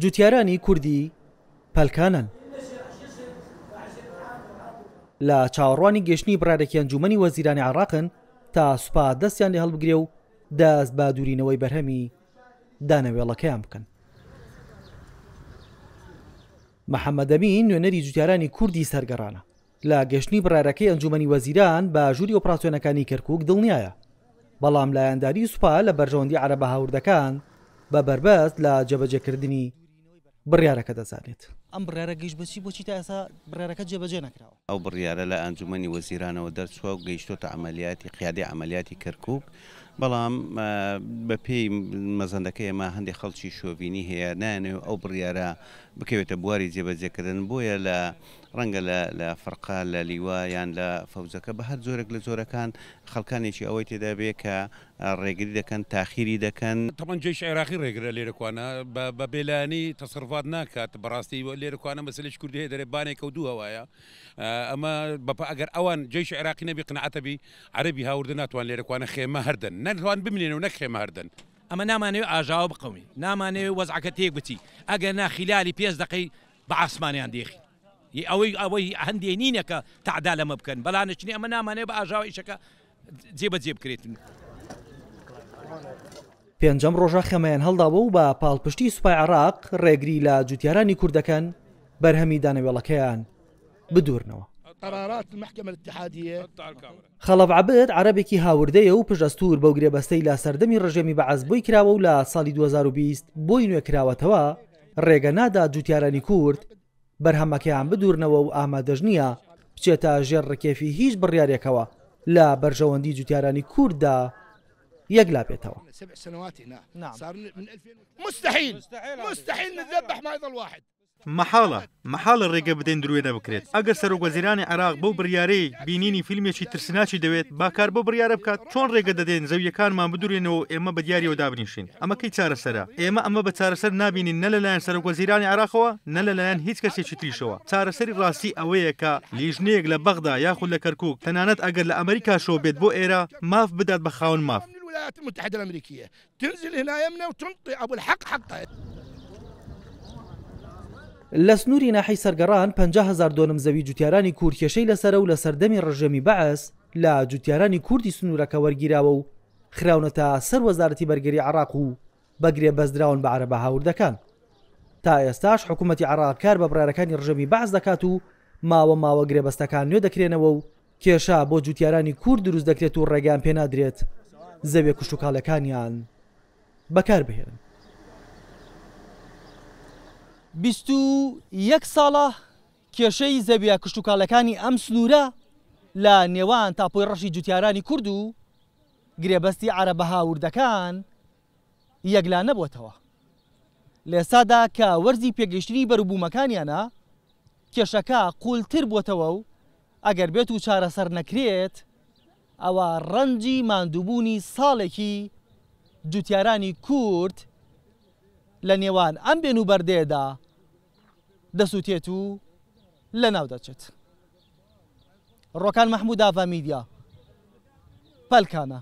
جوتیارانی کوردی پەلکانن لە چاوەڕوانی گەشتنی برارێکیان جوومنی وەزیرانی عراقن تا سوپا دەستیان لێ هەڵبگرێ و دەست با دوورینەوەی بەرهەمی دانەوێڵەکەیان بکەن محەممەدەمین نوێنەری جوتیارانی کوردی سەرگەڕانە لە گەشتنی برارەکەی ئەنجومنی وەزیران بە ژووری ئۆپراسسیۆنەکانی کەرکک دڵنیایە بەڵام لایەنداری سوپا لە بەرژەوەندی عرە بە هاوردەکان بە بربەست لە جەبەجەکردنی كذا زادت ئەم بڕارە گەیشت بەچی بۆچی تا ئێسا بڕارەکە جێبەجێ نکراوە ئەو بڕیاە لە ئەنجومی وەزیرانەوە دەرچوە و گەیشتۆتە ئەعملیاتی قیادی ئەعملیاتی کەرکک بەڵام بە پێی مەزەندەکە ئێمە هەندێک خەڵکی شۆڤینی هەیە نانێ ئەو بڕیاە بکەوێتە بواری جێبەجێکردن بۆیە لە ڕەنگە لە فەرقا لە لیوایان لە فەوزەکە بە هەر زۆرێک لە زۆرەکان خەڵکانێکی ئەوەی تێدا بێ کە ڕێگری دەکەن تاخیری دەکەن تەمەنجێش عێراقی ڕێگرە لێرەکوانە بە بێلانی تەسرفات ناکات بەڕاستی لێرەخواانە مەسلش کوردی دەرێ بانێک کەوتدووە وایە ئەمە بەپ ئەگەر ئەوان جیش عراقی نەبی قنعاتەبی عربی هاوردە ناتوان لێرەخواانە خێمە هەردن نەتوان بمێن و نەک خێمە هەردن. ئەمە نامانەوێت ئاژاو بقوی نامانەوێت وەزعکە تێک بچی ئەگەر ناخیلالی پێ دقی بە ئاسمانیان دێخی ئەوەی ئەوەی هەندێ نینەکە تعدا لەمە بکەن بەلانەچنی ئەمە نامانێت بە ئاژاو ئیشەکە جێبەجێ بکرێتن. پێنجەم ڕۆژە خەمەیان هەڵدابوو بە پاڵپشتی سوپای عراق ڕێگری لە جوتیارانی کوردەکەن بەرهەمی دانەوێڵەکەیان بدورنەوە. خەڵب عبد عربێکی هاوردەیە و پشەستور بەو گرێبەستەی لە سەردەمی ڕژێمی بەعزبووی کراوە و لە ساڵی 2020 بۆی نوێکراوەتەوە ڕێگە نادا جوتیارانی کورد بەرهەمەکەیان بدورنەوە و ئامادەژ نییە بچێتە ژێر ڕکێفی هیچ بڕیارێکەوە لە بەرژەوەندی جوتیارانی کووردا یەکلا بێتەوە مستحیل مستحیل نذبح ما يضل واحد مەحاڵە مەحاڵە ڕێگە بدەین درێنە بکرێت ئەگەر سەر و گەزیرانی عراق بەو بڕیارەی بینینی فیلمێکی ترسناچی دەوێت باکار بۆ بڕیاە بکات چۆن ڕێگە دەدەین زەویەکانمان بدورێنەوە ئێمە بە دیاریەوە دابنیشین ئەمە کەی چارەسەرە ئێمە ئەمە بە چارەسەر نبینین نە لەلایەن سەر و گەزیرانی عراقەوە نە لەلایەن هیچ کەسێکی تریشەوە چارەسەری ڕاستی ئەوەیە کە لیژنەیەک لە بەغدا یاخود لە کەرکک تەنانەت ئەگەر لە ئەمریکا شۆ بێت بۆ ئێرە ماف بدات بە خاون ماف الولايات المتحدة الأمريكية تنزل هنا يمنا وتنطي أبو الحق حقه لە سنووری ناحی سەرگەڕان 500هزار دۆنم زەوی جوتیارانی کورتکێشەی لەسرە و لە سەردەمی ڕژەمی بەعس لە جوتیارانی کوردی سنوورەکە وەرگیراوە و خراونەتە سەر وەزارەتی بەرگری عراق و بەگرێ بەزراون بە عرەبە هاوردەکان تا ئێستاش حکوومەتتی عراقکار بە بڕارەکانی ڕژەمی بەعز دەکات و ماوە ماوە گرێبەستەکان نوێ دەکرێنەوە و کێشا بۆ جوتیارانی کورد دروست دەکرێت و ڕێگان پێنادرێت زەوێ کوشتتوکالەکانیان بەکار بهێنن بیست و یەک ساڵە کێشەی زەویە کشتتوکالەکانی ئەم سنوورە لە نێوان تاپۆی ڕەشی جوتیارانی کورد و گرێبەستی عرەبە هاوردەکان یەکلا نەبووتەوە لێسادا کە وەرزی پێگەشتنی بەروبوومەکانیانە کێشەکە قولتر بووتەوە و ئەگەر بێت و چارەسەر نەکرێت ئەوە ڕەنجی ماندووبوونی ساڵێکی جوتیارانی کورت لە نێوان ئەم بێن و بەردێدا دەسووتێت و لە ناو دەچێت. ڕۆکان مەحمودا ڤامیدیا پەلکانە.